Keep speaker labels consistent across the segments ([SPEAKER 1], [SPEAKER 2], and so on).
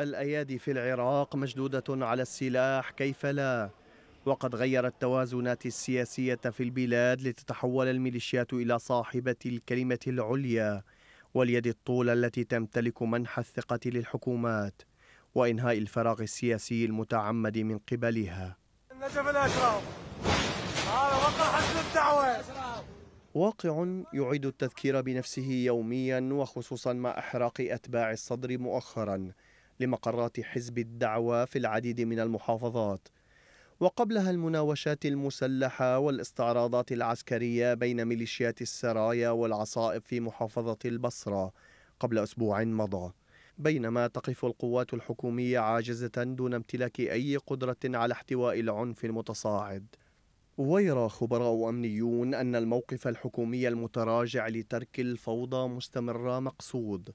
[SPEAKER 1] الأيادي في العراق مشدودة على السلاح كيف لا وقد غيرت التوازنات السياسية في البلاد لتتحول الميليشيات إلى صاحبة الكلمة العليا واليد الطولى التي تمتلك منح الثقة للحكومات وإنهاء الفراغ السياسي المتعمد من قبلها النجف الأشراف هذا وقع الدعوة واقع يعيد التذكير بنفسه يوميا وخصوصا مع احراق اتباع الصدر مؤخرا لمقرات حزب الدعوة في العديد من المحافظات وقبلها المناوشات المسلحة والاستعراضات العسكرية بين ميليشيات السرايا والعصائب في محافظة البصرة قبل أسبوع مضى بينما تقف القوات الحكومية عاجزة دون امتلاك أي قدرة على احتواء العنف المتصاعد ويرى خبراء أمنيون أن الموقف الحكومي المتراجع لترك الفوضى مستمر مقصود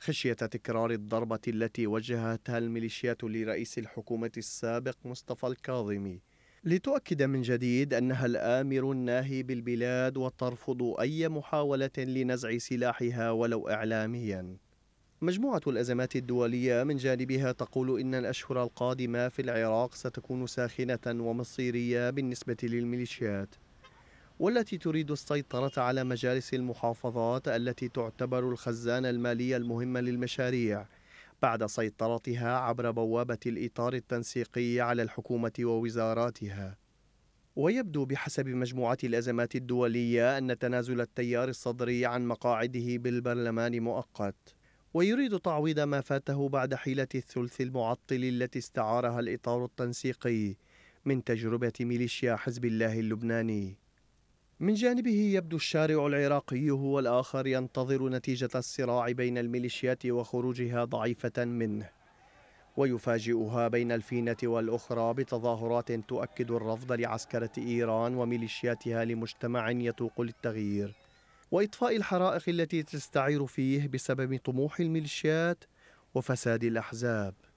[SPEAKER 1] خشية تكرار الضربة التي وجهتها الميليشيات لرئيس الحكومة السابق مصطفى الكاظمي لتؤكد من جديد أنها الآمر الناهي بالبلاد وترفض أي محاولة لنزع سلاحها ولو إعلامياً مجموعة الأزمات الدولية من جانبها تقول إن الأشهر القادمة في العراق ستكون ساخنة ومصيرية بالنسبة للميليشيات والتي تريد السيطرة على مجالس المحافظات التي تعتبر الخزانة المالية المهمة للمشاريع بعد سيطرتها عبر بوابة الإطار التنسيقي على الحكومة ووزاراتها ويبدو بحسب مجموعة الأزمات الدولية أن تنازل التيار الصدري عن مقاعده بالبرلمان مؤقت ويريد تعويض ما فاته بعد حيلة الثلث المعطل التي استعارها الإطار التنسيقي من تجربة ميليشيا حزب الله اللبناني من جانبه يبدو الشارع العراقي هو الآخر ينتظر نتيجة الصراع بين الميليشيات وخروجها ضعيفة منه ويفاجئها بين الفينة والأخرى بتظاهرات تؤكد الرفض لعسكرة إيران وميليشياتها لمجتمع يتوق للتغيير وإطفاء الحرائق التي تستعير فيه بسبب طموح الميليشيات وفساد الأحزاب